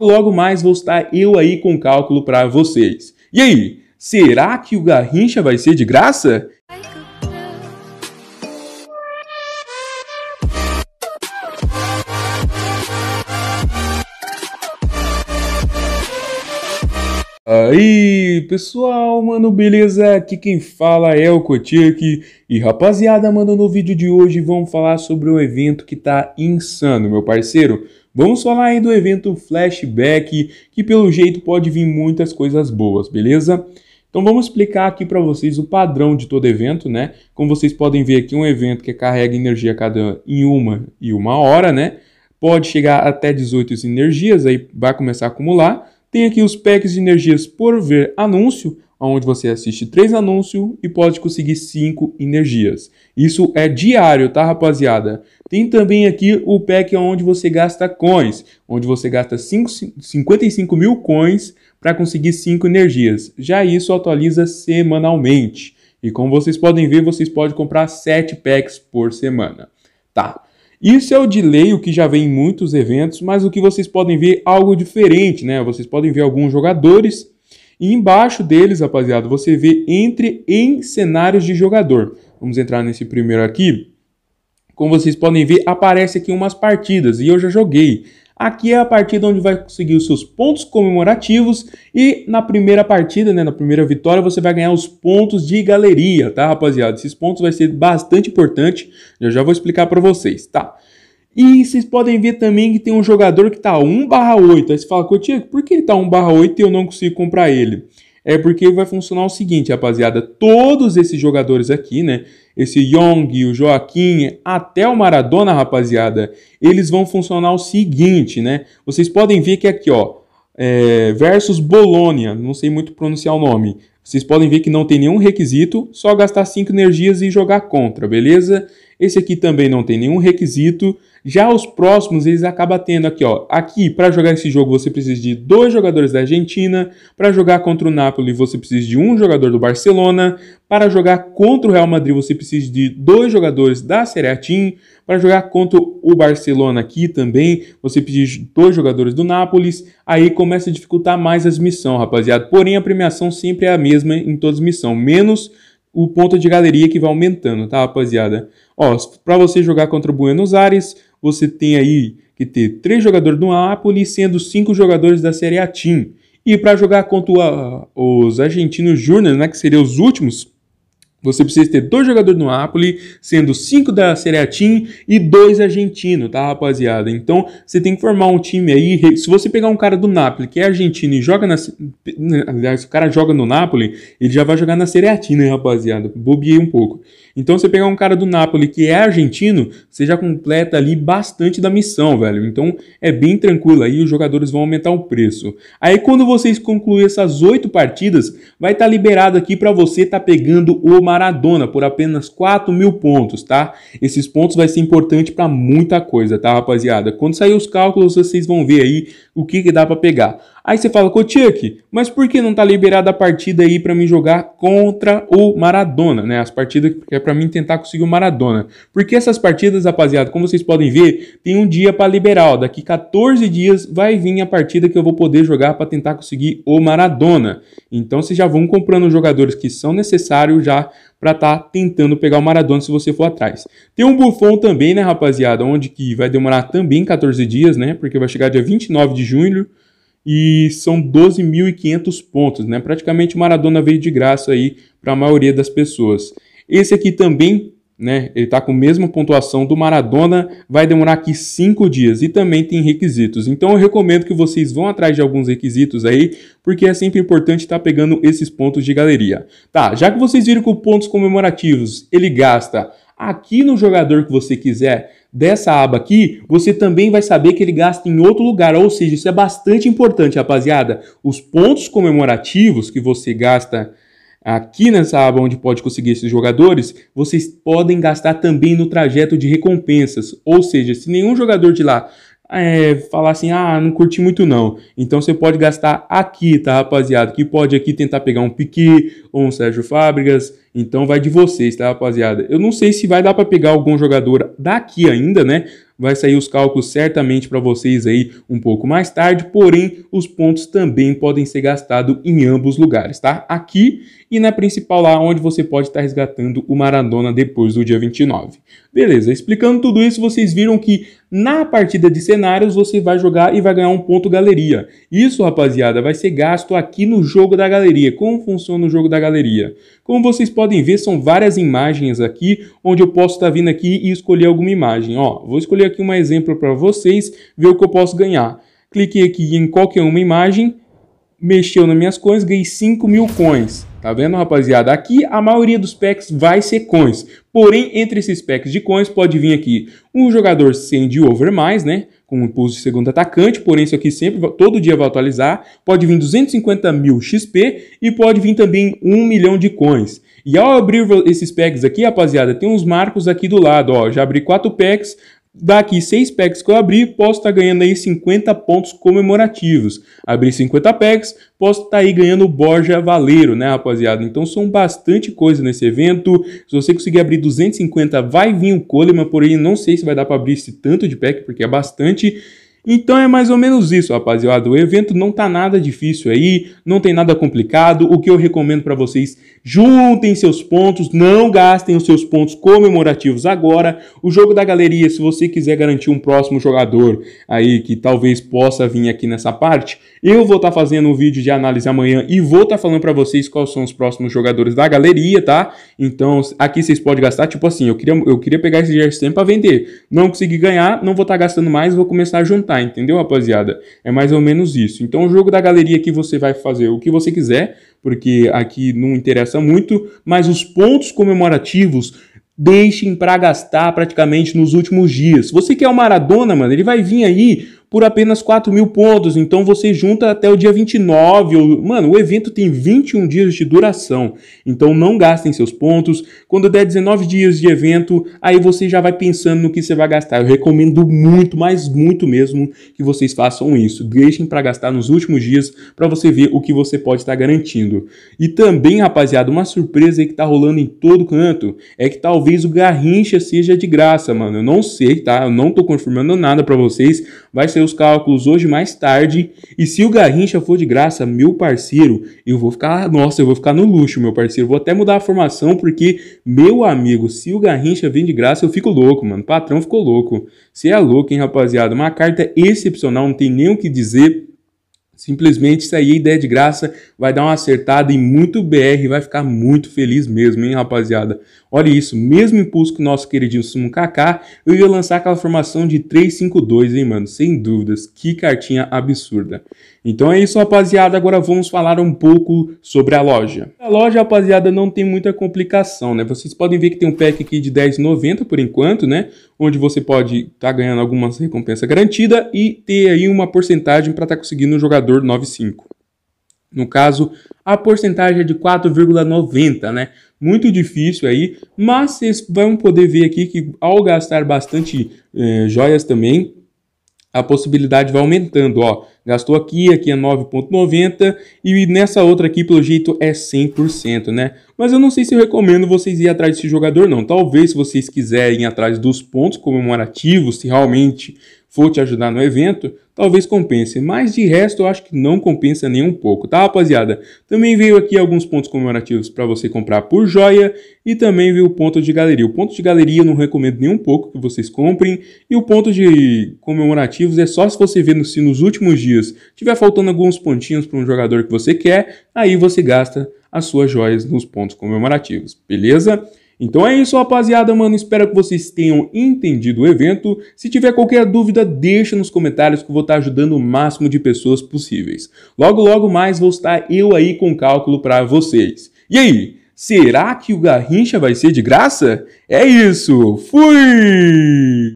Logo mais vou estar eu aí com o cálculo para vocês. E aí, será que o Garrincha vai ser de graça? Aí, pessoal, mano, beleza? Aqui quem fala é o Kotick. E rapaziada, mano, no vídeo de hoje vamos falar sobre um evento que tá insano, meu parceiro. Vamos falar aí do evento Flashback, que pelo jeito pode vir muitas coisas boas, beleza? Então vamos explicar aqui para vocês o padrão de todo evento, né? Como vocês podem ver aqui, um evento que carrega energia cada em uma e uma hora, né? Pode chegar até 18 energias, aí vai começar a acumular. Tem aqui os packs de energias por ver anúncio, onde você assiste três anúncios e pode conseguir cinco energias. Isso é diário, tá, rapaziada? Tem também aqui o pack onde você gasta coins, onde você gasta 55 mil coins para conseguir cinco energias. Já isso atualiza semanalmente. E como vocês podem ver, vocês podem comprar sete packs por semana. Tá. Isso é o delay, o que já vem em muitos eventos, mas o que vocês podem ver é algo diferente, né? Vocês podem ver alguns jogadores e embaixo deles, rapaziada, você vê entre em cenários de jogador. Vamos entrar nesse primeiro aqui. Como vocês podem ver, aparece aqui umas partidas e eu já joguei. Aqui é a partida onde vai conseguir os seus pontos comemorativos e na primeira partida, né, na primeira vitória, você vai ganhar os pontos de galeria, tá, rapaziada? Esses pontos vai ser bastante importante, eu já vou explicar para vocês, tá? E vocês podem ver também que tem um jogador que está 1 barra 8. Aí você fala, Cotico, por que ele está 1 barra 8 e eu não consigo comprar ele? É porque vai funcionar o seguinte, rapaziada. Todos esses jogadores aqui, né? Esse Young, o Joaquim, até o Maradona, rapaziada. Eles vão funcionar o seguinte, né? Vocês podem ver que aqui, ó. É, versus Bolônia, não sei muito pronunciar o nome. Vocês podem ver que não tem nenhum requisito, só gastar 5 energias e jogar contra, beleza? Esse aqui também não tem nenhum requisito. Já os próximos, eles acabam tendo aqui, ó. Aqui, para jogar esse jogo, você precisa de dois jogadores da Argentina. Para jogar contra o Napoli, você precisa de um jogador do Barcelona. Para jogar contra o Real Madrid, você precisa de dois jogadores da Serie A Team. Para jogar contra o Barcelona aqui também, você precisa de dois jogadores do Nápoles. Aí começa a dificultar mais as missões, rapaziada. Porém, a premiação sempre é a mesma em todas as missões, menos o ponto de galeria que vai aumentando, tá, rapaziada? Ó, para você jogar contra o Buenos Aires, você tem aí que ter três jogadores do Napoli, sendo cinco jogadores da Série A Team. E para jogar contra a, os argentinos Júnior, né, que seriam os últimos, você precisa ter dois jogadores no Napoli, sendo cinco da Serie A Team e dois argentinos, tá, rapaziada? Então, você tem que formar um time aí. Se você pegar um cara do Napoli que é argentino e joga na. Aliás, se o cara joga no Napoli, ele já vai jogar na Serie A Team, né, rapaziada? Bobiei um pouco. Então, você pegar um cara do Napoli que é argentino, você já completa ali bastante da missão, velho. Então, é bem tranquilo aí, os jogadores vão aumentar o preço. Aí, quando vocês concluírem essas oito partidas, vai estar tá liberado aqui para você estar tá pegando o Maradona por apenas 4 mil pontos, tá? Esses pontos vai ser importante para muita coisa, tá, rapaziada? Quando sair os cálculos, vocês vão ver aí o que, que dá para pegar. Aí você fala, Kotiak, mas por que não tá liberada a partida aí para mim jogar contra o Maradona, né? As partidas que é para mim tentar conseguir o Maradona. Porque essas partidas, rapaziada, como vocês podem ver, tem um dia para liberar, ó, daqui 14 dias vai vir a partida que eu vou poder jogar para tentar conseguir o Maradona. Então vocês já vão comprando os jogadores que são necessários já para estar tá tentando pegar o Maradona se você for atrás. Tem um Buffon também, né, rapaziada, onde que vai demorar também 14 dias, né, porque vai chegar dia 29 de junho e são 12.500 pontos, né? Praticamente o Maradona veio de graça aí para a maioria das pessoas. Esse aqui também né? Ele está com a mesma pontuação do Maradona, vai demorar aqui 5 dias e também tem requisitos. Então eu recomendo que vocês vão atrás de alguns requisitos aí, porque é sempre importante estar tá pegando esses pontos de galeria. Tá, já que vocês viram que o pontos comemorativos, ele gasta aqui no jogador que você quiser, dessa aba aqui, você também vai saber que ele gasta em outro lugar, ou seja, isso é bastante importante, rapaziada. Os pontos comemorativos que você gasta Aqui nessa aba onde pode conseguir esses jogadores, vocês podem gastar também no trajeto de recompensas. Ou seja, se nenhum jogador de lá é, falar assim, ah, não curti muito não. Então você pode gastar aqui, tá, rapaziada? Que pode aqui tentar pegar um Piqui, ou um Sérgio Fábricas, então vai de vocês, tá, rapaziada? Eu não sei se vai dar para pegar algum jogador daqui ainda, né? Vai sair os cálculos certamente para vocês aí um pouco mais tarde, porém os pontos também podem ser gastados em ambos lugares, tá? Aqui e na principal lá onde você pode estar tá resgatando o Maradona depois do dia 29. Beleza, explicando tudo isso, vocês viram que na partida de cenários você vai jogar e vai ganhar um ponto galeria. Isso, rapaziada, vai ser gasto aqui no jogo da galeria. Como funciona o jogo da galeria? Como vocês podem podem ver, são várias imagens aqui, onde eu posso estar tá vindo aqui e escolher alguma imagem. Ó, vou escolher aqui um exemplo para vocês, ver o que eu posso ganhar. Cliquei aqui em qualquer uma imagem, mexeu nas minhas coins, ganhei 5 mil coins. Tá vendo, rapaziada? Aqui a maioria dos packs vai ser coins. Porém, entre esses packs de coins pode vir aqui um jogador sem de over mais, né? Com um impulso de segundo atacante, porém isso aqui sempre, todo dia vai atualizar. Pode vir 250 mil XP e pode vir também 1 milhão de coins. E ao abrir esses packs aqui, rapaziada, tem uns marcos aqui do lado, ó. Já abri quatro packs, Daqui 6 packs que eu abri, posso estar tá ganhando aí 50 pontos comemorativos. Abri 50 packs, posso estar tá aí ganhando o Borja Valeiro, né, rapaziada? Então são bastante coisa nesse evento. Se você conseguir abrir 250, vai vir o Coleman, porém não sei se vai dar para abrir esse tanto de pack, porque é bastante. Então é mais ou menos isso, rapaziada. O evento não tá nada difícil aí, não tem nada complicado. O que eu recomendo para vocês, juntem seus pontos, não gastem os seus pontos comemorativos agora. O jogo da galeria, se você quiser garantir um próximo jogador aí que talvez possa vir aqui nessa parte, eu vou estar tá fazendo um vídeo de análise amanhã e vou estar tá falando para vocês quais são os próximos jogadores da galeria, tá? Então, aqui vocês podem gastar, tipo assim, eu queria eu queria pegar esse jersey para vender. Não consegui ganhar, não vou estar tá gastando mais, vou começar a juntar tá, entendeu, rapaziada? É mais ou menos isso. Então, o jogo da galeria aqui você vai fazer o que você quiser, porque aqui não interessa muito, mas os pontos comemorativos deixem para gastar praticamente nos últimos dias. Você quer é o Maradona, mano, ele vai vir aí por apenas 4 mil pontos. Então você junta até o dia 29. Mano, o evento tem 21 dias de duração. Então não gastem seus pontos. Quando der 19 dias de evento, aí você já vai pensando no que você vai gastar. Eu recomendo muito, mas muito mesmo, que vocês façam isso. Deixem para gastar nos últimos dias para você ver o que você pode estar garantindo. E também, rapaziada, uma surpresa aí que tá rolando em todo canto é que talvez o Garrincha seja de graça, mano. Eu não sei, tá? Eu não tô confirmando nada para vocês. Vai ser os cálculos hoje mais tarde. E se o Garrincha for de graça, meu parceiro, eu vou ficar. Nossa, eu vou ficar no luxo, meu parceiro. Vou até mudar a formação, porque, meu amigo, se o Garrincha vem de graça, eu fico louco, mano. O patrão ficou louco. Você é louco, hein, rapaziada? Uma carta excepcional, não tem nem o que dizer. Simplesmente isso aí é ideia de graça, vai dar uma acertada e muito BR, vai ficar muito feliz mesmo, hein, rapaziada? Olha isso, mesmo impulso que o nosso Sumo Kaká, eu ia lançar aquela formação de 3-5-2, hein, mano? Sem dúvidas, que cartinha absurda. Então é isso, rapaziada. Agora vamos falar um pouco sobre a loja. A loja, rapaziada, não tem muita complicação, né? Vocês podem ver que tem um pack aqui de 10,90 por enquanto, né? Onde você pode estar tá ganhando algumas recompensas garantidas e ter aí uma porcentagem para estar tá conseguindo um jogador 9,5. No caso, a porcentagem é de 4,90, né? Muito difícil aí, mas vocês vão poder ver aqui que ao gastar bastante eh, joias também, a possibilidade vai aumentando, ó gastou aqui, aqui é 9,90 e nessa outra aqui, pelo jeito, é 100%, né? Mas eu não sei se eu recomendo vocês ir atrás desse jogador, não. Talvez, se vocês quiserem ir atrás dos pontos comemorativos, se realmente for te ajudar no evento, talvez compense, mas de resto eu acho que não compensa nem um pouco, tá rapaziada? Também veio aqui alguns pontos comemorativos para você comprar por joia e também veio o ponto de galeria. O ponto de galeria eu não recomendo nem um pouco que vocês comprem e o ponto de comemorativos é só se você vê no, se nos últimos dias tiver faltando alguns pontinhos para um jogador que você quer, aí você gasta as suas joias nos pontos comemorativos, beleza? Então é isso, rapaziada, mano. Espero que vocês tenham entendido o evento. Se tiver qualquer dúvida, deixa nos comentários que eu vou estar tá ajudando o máximo de pessoas possíveis. Logo, logo mais vou estar eu aí com cálculo para vocês. E aí, será que o Garrincha vai ser de graça? É isso. Fui!